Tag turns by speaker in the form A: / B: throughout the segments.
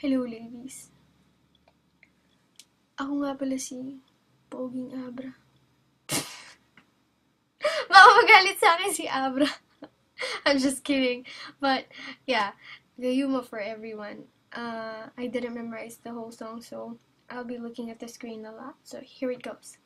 A: Hello, ladies. Ako nga pala si Poging Abra. Baka magalit sa akin si Abra. I'm just kidding. But, yeah. The humor for everyone. Uh, I didn't memorize the whole song, so I'll be looking at the screen a lot. So, here it goes.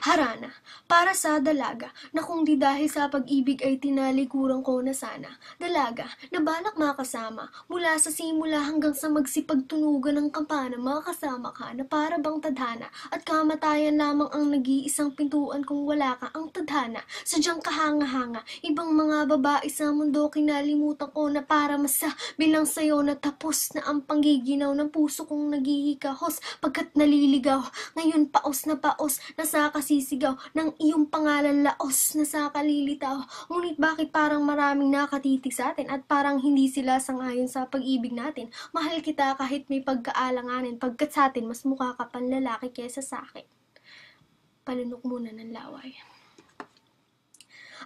A: Harana, para sa dalaga na kung di dahil sa pag-ibig ay tinali tinalikuran ko na sana. Dalaga na balak makasama mula sa simula hanggang sa magsipagtunugan ng kampana makasama ka na para bang tadhana at kamatayan lamang ang nag-iisang pintuan kung wala ka ang tadhana. Sadyang kahanga-hanga, ibang mga babae sa mundo kinalimutan ko na para masa bilang sayo na tapos na ang panggiginaw ng puso kong naghihikahos pagkat naliligaw. Ngayon paos na paos na sa nakasisigaw ng iyong pangalan laos na sa kalilitaw. Ngunit bakit parang maraming nakatitig sa atin at parang hindi sila sangayon sa pag-ibig natin? Mahal kita kahit may pagkaalanganin pagkat sa atin mas mukha ka panlalaki kesa sa akin. Palunok muna ng laway.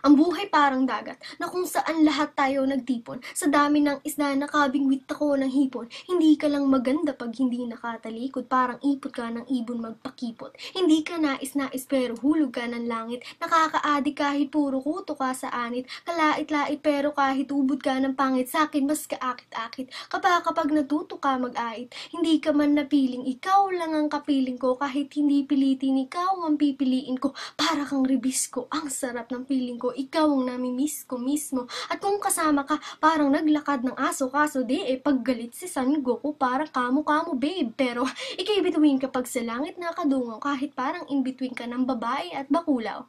A: Ang buhay parang dagat na kung saan lahat tayo nagtipon. Sa dami ng isda nakabingwit ako ng hipon. Hindi ka lang maganda pag hindi nakatalikod. Parang ipot ka ng ibon magpakipot. Hindi ka nais na pero hulog ka ng langit. Nakakaadik kahit puro kuto ka sa anit. Kalait-lait pero kahit ubod ka ng pangit. Sa akin mas kaakit-akit. Kapag kapag natuto ka mag-ait. Hindi ka man napiling. Ikaw lang ang kapiling ko. Kahit hindi pilitin ikaw ang pipiliin ko. Para kang ribis Ang sarap ng piling ko ikaw ang namimiss ko mismo. At kung kasama ka, parang naglakad ng aso, kaso di eh, paggalit si San Goku, parang kamu-kamu babe. Pero ikay bituin kapag sa langit nakadungaw, kahit parang in between ka ng babae at bakulaw.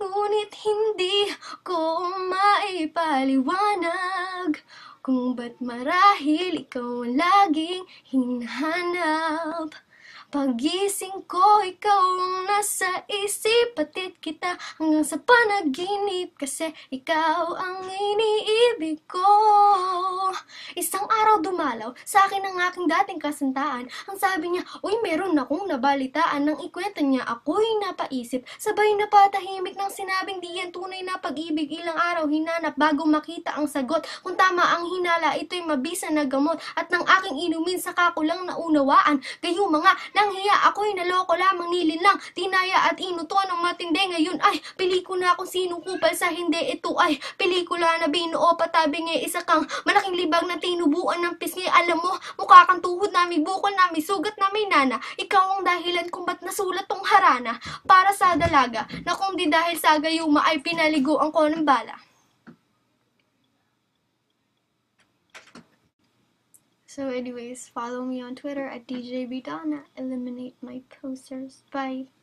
A: Ngunit hindi ko maipaliwanag kung ba't marahil ikaw ang laging hinahanap. Pagising ko, ikaw ang nasa isip Patid kita hanggang sa panaginip Kasi ikaw ang iniibig ko ako dumalaw sa akin ng aking dating kasintaan, ang sabi niya, Uy, meron akong nabalitaan nang ikwento niya. Ako'y napaisip, sabay na patahimik ng sinabing di yan tunay na pag-ibig ilang araw hinanap bago makita ang sagot. Kung tama ang hinala, ito'y mabisa na gamot at ng aking inumin sa kakulang naunawaan. Kayo mga, nanghiya ako'y naloko lamang nilinlang, tinaya at inuto ng matindi ngayon. Ay, pili ko na akong sinukupal sa hindi ito ay pelikula na binuo patabi ng isa kang malaking libag na tinubuan ng ng pisngi. Alam mo, mukha kang tuhod na bukol na sugat na nana. Ikaw ang dahilan kung ba't nasulat tong harana para sa dalaga na kung di dahil sa gayuma ay pinaligo ang ko ng bala. So anyways, follow me on Twitter at DJ Bidana. Eliminate my posters. Bye.